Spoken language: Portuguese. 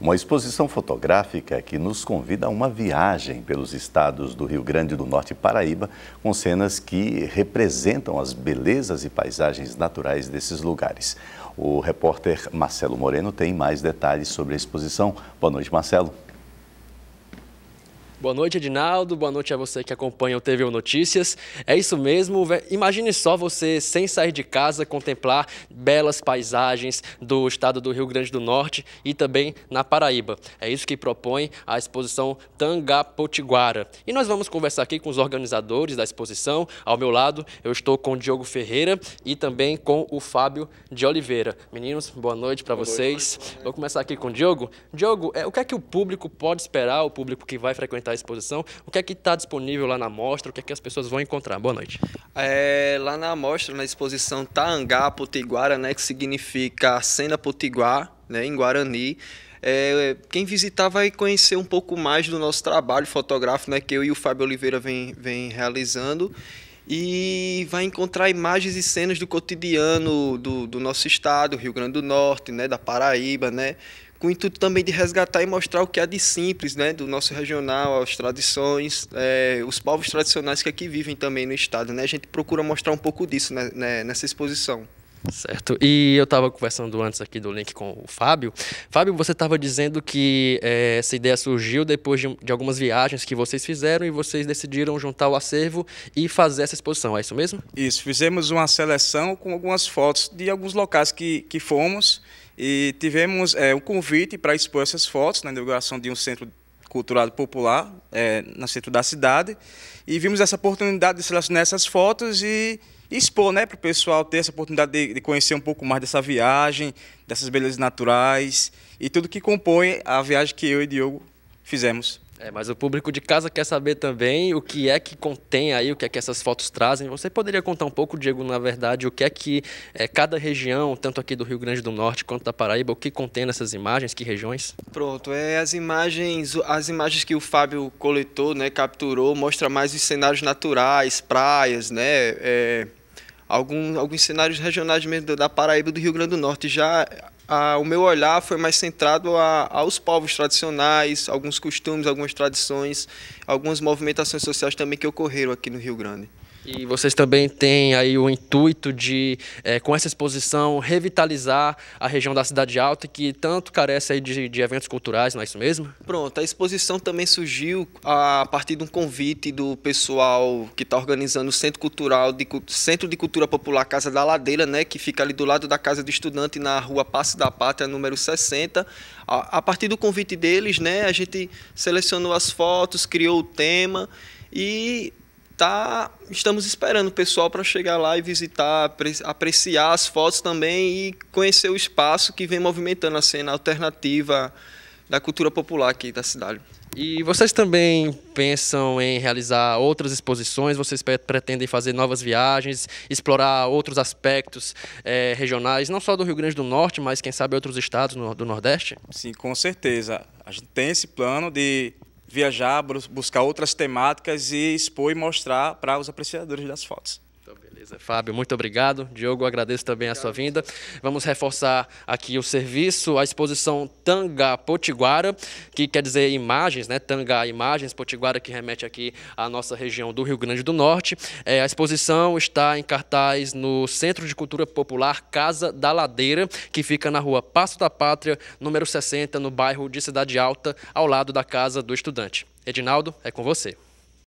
Uma exposição fotográfica que nos convida a uma viagem pelos estados do Rio Grande do Norte e Paraíba, com cenas que representam as belezas e paisagens naturais desses lugares. O repórter Marcelo Moreno tem mais detalhes sobre a exposição. Boa noite, Marcelo. Boa noite, Edinaldo. Boa noite a você que acompanha o TV Notícias. É isso mesmo. Imagine só você, sem sair de casa, contemplar belas paisagens do estado do Rio Grande do Norte e também na Paraíba. É isso que propõe a exposição Tangapotiguara. E nós vamos conversar aqui com os organizadores da exposição. Ao meu lado, eu estou com o Diogo Ferreira e também com o Fábio de Oliveira. Meninos, boa noite para vocês. Noite. Vou começar aqui com o Diogo. Diogo, é, o que é que o público pode esperar, o público que vai frequentar está exposição. O que é que está disponível lá na mostra, O que é que as pessoas vão encontrar? Boa noite. É, lá na mostra na exposição, está Potiguara, né, que significa cena Potiguar, né, em Guarani. É, quem visitar vai conhecer um pouco mais do nosso trabalho fotográfico, né, que eu e o Fábio Oliveira vem, vem realizando e vai encontrar imagens e cenas do cotidiano do, do, nosso estado, Rio Grande do Norte, né, da Paraíba, né, com o intuito também de resgatar e mostrar o que há de simples, né, do nosso regional, as tradições, é, os povos tradicionais que aqui vivem também no estado, né? A gente procura mostrar um pouco disso né, né nessa exposição. Certo. E eu estava conversando antes aqui do link com o Fábio. Fábio, você estava dizendo que é, essa ideia surgiu depois de, de, algumas viagens que vocês fizeram e vocês decidiram juntar o acervo e fazer essa exposição, é isso mesmo? Isso. Fizemos uma seleção com algumas fotos de alguns locais que, que fomos e tivemos o eh, é, um convite para expor essas fotos na inauguração de um centro cultural popular é, no centro da cidade. E vimos essa oportunidade de selecionar essas fotos e expor né, para o pessoal ter essa oportunidade de, de, conhecer um pouco mais dessa viagem, dessas belezas naturais e tudo que compõe a viagem que eu e Diogo fizemos. É, mas o público de casa quer saber também o que é que contém aí, o que é que essas fotos trazem. Você poderia contar um pouco, Diego, na verdade, o que é que é, cada região, tanto aqui do Rio Grande do Norte quanto da Paraíba, o que contém nessas imagens, que regiões? Pronto, é as imagens, as imagens que o Fábio coletou, né, capturou, mostra mais os cenários naturais, praias, né, é algum, alguns cenários regionais mesmo da Paraíba do Rio Grande do Norte. Já a, o meu olhar foi mais centrado a, aos povos tradicionais, alguns costumes, algumas tradições, algumas movimentações sociais também que ocorreram aqui no Rio Grande. E vocês também têm aí o intuito de, é, com essa exposição, revitalizar a região da Cidade Alta, que tanto carece aí de, de eventos culturais, não é isso mesmo? Pronto, a exposição também surgiu a partir de um convite do pessoal que está organizando o Centro Cultural, de, Centro de Cultura Popular Casa da Ladeira, né, que fica ali do lado da Casa do Estudante, na rua Passo da Pátria, número 60. A, a partir do convite deles, né, a gente selecionou as fotos, criou o tema e tá, estamos esperando o pessoal para chegar lá e visitar, apreciar as fotos também e conhecer o espaço que vem movimentando a cena alternativa da cultura popular aqui da cidade. E vocês também pensam em realizar outras exposições? Vocês pretendem fazer novas viagens, explorar outros aspectos é, regionais, não só do Rio Grande do Norte, mas quem sabe outros estados no, do Nordeste? Sim, com certeza. A gente tem esse plano de viajar, buscar outras temáticas e expor e mostrar para os apreciadores das fotos. Beleza, Fábio, muito obrigado. Diogo, agradeço também obrigado. a sua vinda. Vamos reforçar aqui o serviço, a exposição Tanga Potiguara, que quer dizer imagens, né? Tanga Imagens Potiguara, que remete aqui à nossa região do Rio Grande do Norte. É, a exposição está em cartaz no Centro de Cultura Popular Casa da Ladeira, que fica na rua Passo da Pátria, número 60, no bairro de Cidade Alta, ao lado da Casa do Estudante. Edinaldo, é com você.